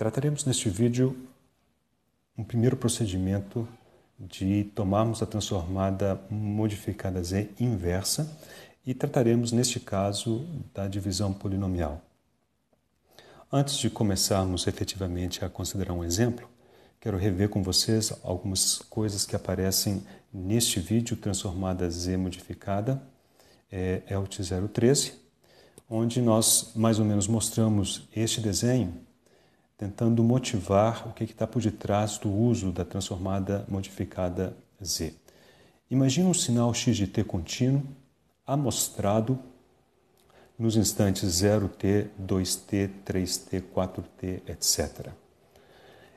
Trataremos neste vídeo um primeiro procedimento de tomarmos a transformada modificada Z inversa e trataremos, neste caso, da divisão polinomial. Antes de começarmos efetivamente a considerar um exemplo, quero rever com vocês algumas coisas que aparecem neste vídeo transformada Z modificada, é, ELT 013, onde nós mais ou menos mostramos este desenho tentando motivar o que é está por detrás do uso da transformada modificada Z. Imagina um sinal x de t contínuo amostrado nos instantes 0t, 2t, 3t, 4t, etc.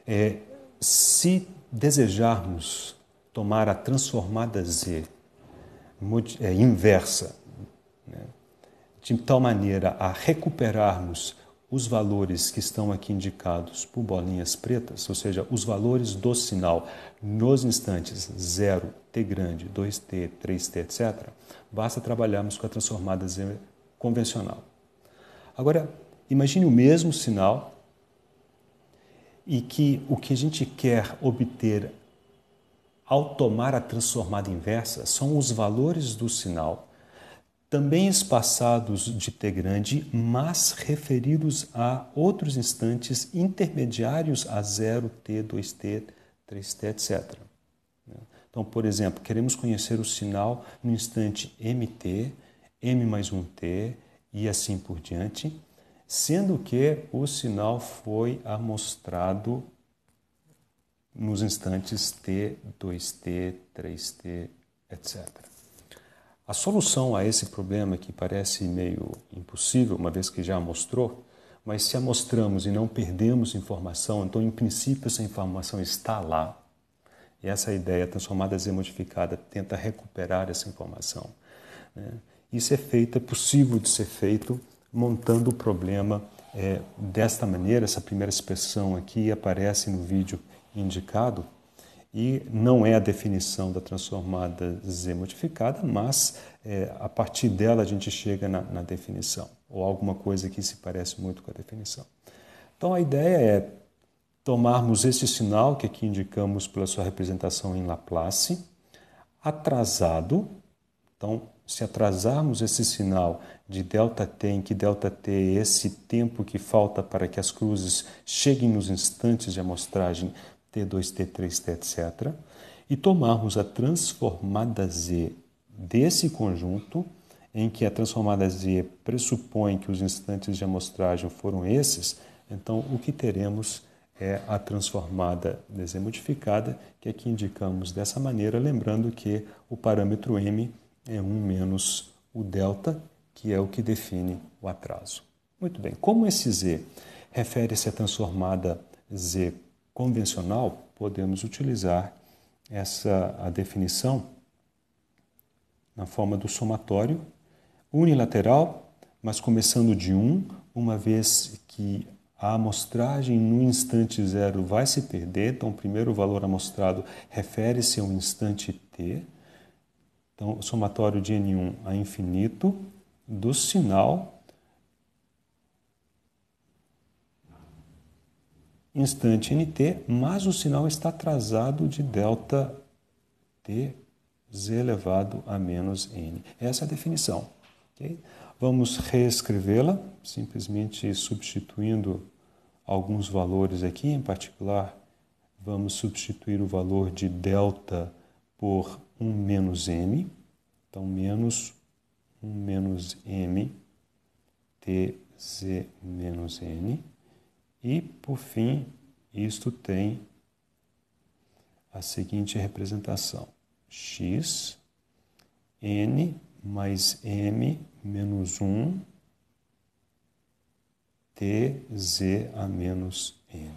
É, se desejarmos tomar a transformada z é, inversa, né, de tal maneira a recuperarmos os valores que estão aqui indicados por bolinhas pretas, ou seja, os valores do sinal nos instantes 0, T grande, 2T, 3T, etc., basta trabalharmos com a transformada convencional. Agora, imagine o mesmo sinal e que o que a gente quer obter ao tomar a transformada inversa são os valores do sinal também espaçados de T grande, mas referidos a outros instantes intermediários a 0T, 2T, 3T, etc. Então, por exemplo, queremos conhecer o sinal no instante MT, M mais 1T e assim por diante, sendo que o sinal foi amostrado nos instantes T, 2T, 3T, etc. A solução a esse problema, que parece meio impossível, uma vez que já mostrou, mas se a mostramos e não perdemos informação, então, em princípio, essa informação está lá. E essa ideia, transformada e modificada, tenta recuperar essa informação. Né? Isso é feito, é possível de ser feito, montando o problema é, desta maneira. Essa primeira expressão aqui aparece no vídeo indicado e não é a definição da transformada Z modificada, mas é, a partir dela a gente chega na, na, definição, ou alguma coisa que se parece muito com a definição. Então a ideia é tomarmos esse sinal que aqui indicamos pela sua representação em Laplace, atrasado, então se atrasarmos esse sinal de delta t, em que delta t é esse tempo que falta para que as cruzes cheguem nos instantes de amostragem T2, T3, T, etc., e tomarmos a transformada Z desse conjunto, em que a transformada Z pressupõe que os instantes de amostragem foram esses, então o que teremos é a transformada Z modificada, que aqui indicamos dessa maneira, lembrando que o parâmetro M é 1 menos o delta, que é o que define o atraso. Muito bem, como esse Z refere-se à transformada Z convencional, podemos utilizar essa a definição na forma do somatório unilateral, mas começando de 1, um, uma vez que a amostragem no instante zero vai se perder, então o primeiro valor amostrado refere-se ao instante t. Então, o somatório de n1 a infinito do sinal instante nt, mas o sinal está atrasado de delta t z elevado a menos n. Essa é a definição. Okay? Vamos reescrevê-la, simplesmente substituindo alguns valores aqui, em particular, vamos substituir o valor de delta por 1 menos m. Então, menos 1 menos m, tz menos n e, por fim, isto tem a seguinte representação: x, n mais m menos 1, t, z a menos n.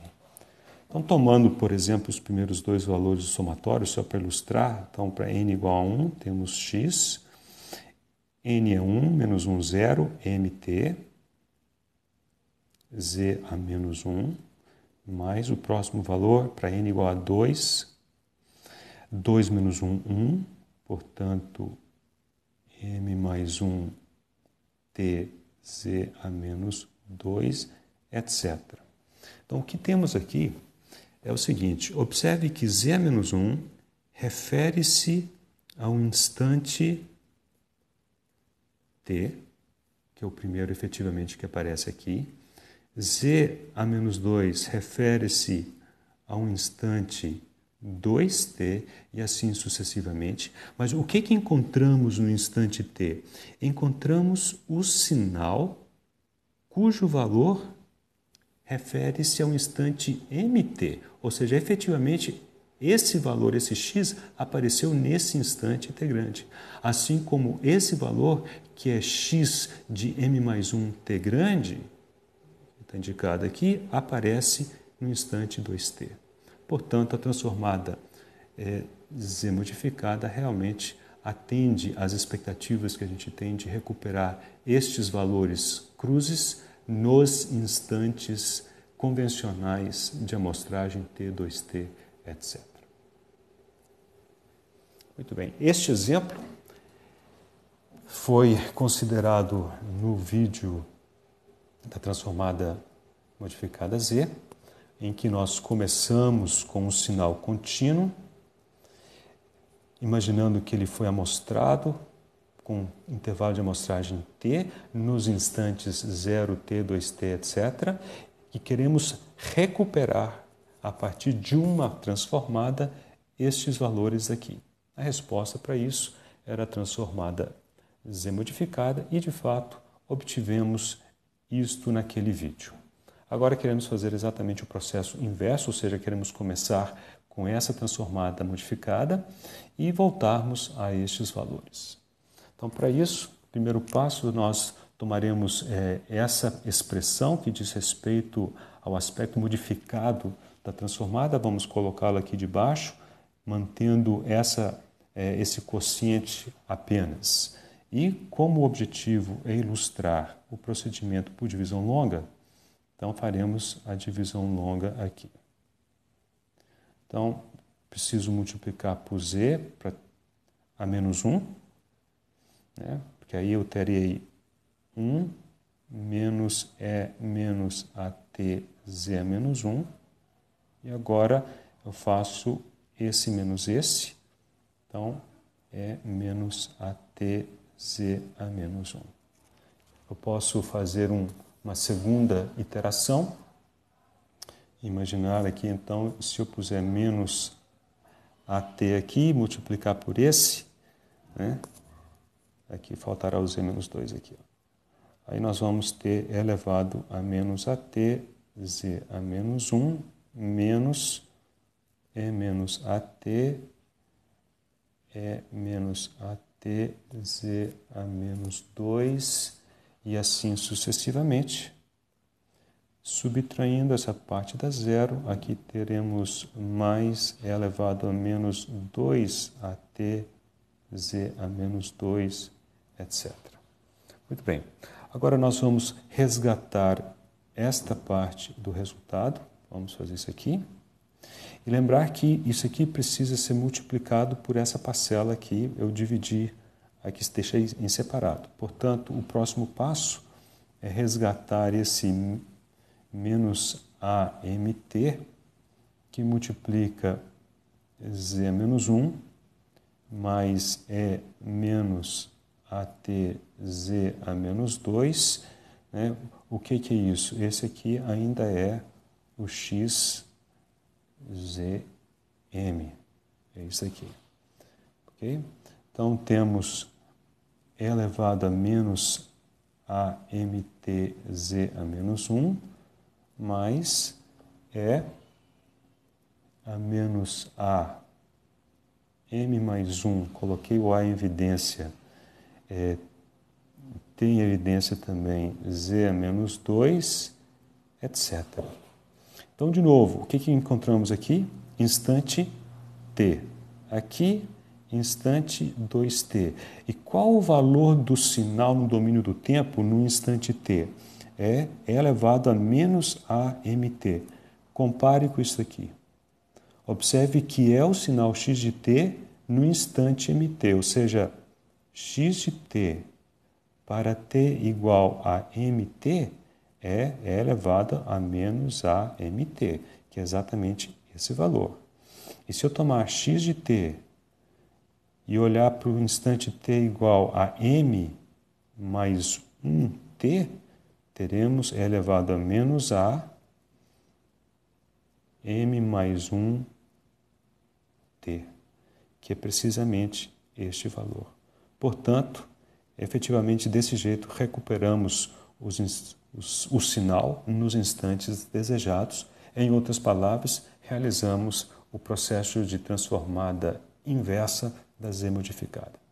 Então, tomando, por exemplo, os primeiros dois valores do somatório, só para ilustrar, então, para n igual a 1, temos x, n é 1, menos 1, 0, mt, z a menos 1, mais o próximo valor para n igual a 2, 2 menos 1, 1, portanto, m mais 1, t, z a menos 2, etc. Então, o que temos aqui é o seguinte, observe que z a menos 1 refere-se ao instante t, que é o primeiro efetivamente que aparece aqui, Z a menos 2 refere-se a um instante 2t e assim sucessivamente. Mas o que, que encontramos no instante t? Encontramos o sinal cujo valor refere-se a um instante mt, ou seja, efetivamente esse valor, esse x, apareceu nesse instante integrante. Assim como esse valor, que é x de m mais 1 t grande, está indicado aqui, aparece no instante 2T. Portanto, a transformada é, Z modificada realmente atende às expectativas que a gente tem de recuperar estes valores cruzes nos instantes convencionais de amostragem T, 2T, etc. Muito bem, este exemplo foi considerado no vídeo da transformada modificada Z, em que nós começamos com um sinal contínuo, imaginando que ele foi amostrado com intervalo de amostragem T nos instantes 0, T, 2T, etc. E queremos recuperar a partir de uma transformada estes valores aqui. A resposta para isso era a transformada Z modificada e de fato obtivemos isto naquele vídeo. Agora queremos fazer exatamente o processo inverso, ou seja, queremos começar com essa transformada modificada e voltarmos a estes valores. Então, para isso, primeiro passo, nós tomaremos é, essa expressão que diz respeito ao aspecto modificado da transformada, vamos colocá-la aqui de baixo, mantendo essa, é, esse quociente apenas. E como o objetivo é ilustrar o procedimento por divisão longa, então faremos a divisão longa aqui. Então, preciso multiplicar por z para a menos 1, né? porque aí eu terei 1 menos E menos AT Z é menos 1. E agora eu faço esse menos esse, então é menos AT Z a menos 1. Eu posso fazer um, uma segunda iteração. Imaginar aqui, então, se eu puser menos AT aqui, multiplicar por esse, né? Aqui faltará o Z menos 2 aqui. Ó. Aí nós vamos ter elevado a menos AT, Z a menos 1, menos E menos AT, E menos AT, Z a menos 2, e assim sucessivamente. Subtraindo essa parte da zero, aqui teremos mais elevado a menos 2 até z a menos 2, etc. Muito bem. Agora nós vamos resgatar esta parte do resultado. Vamos fazer isso aqui. E lembrar que isso aqui precisa ser multiplicado por essa parcela aqui eu dividi é que esteja em separado. Portanto, o próximo passo é resgatar esse menos AMT, que multiplica Z menos 1, mais E menos ATZ a menos 2. Né? O que, que é isso? Esse aqui ainda é o XZM. É isso aqui. Ok? Então, temos elevado a menos a mtz a menos 1, mais E é a menos a m mais 1, coloquei o a em evidência, é, tem evidência também z a menos 2, etc. Então, de novo, o que, que encontramos aqui? Instante t. Aqui instante 2t. E qual o valor do sinal no domínio do tempo no instante t? É, é elevado a menos a mt. Compare com isso aqui. Observe que é o sinal x de t no instante mt, ou seja, x de t para t igual a mt é, é elevado a menos a mt, que é exatamente esse valor. E se eu tomar x de t e olhar para o instante t igual a m mais 1t, teremos e é elevado a menos a m mais 1t, que é precisamente este valor. Portanto, efetivamente desse jeito recuperamos os, os, o sinal nos instantes desejados. Em outras palavras, realizamos o processo de transformada inversa das Z modificadas.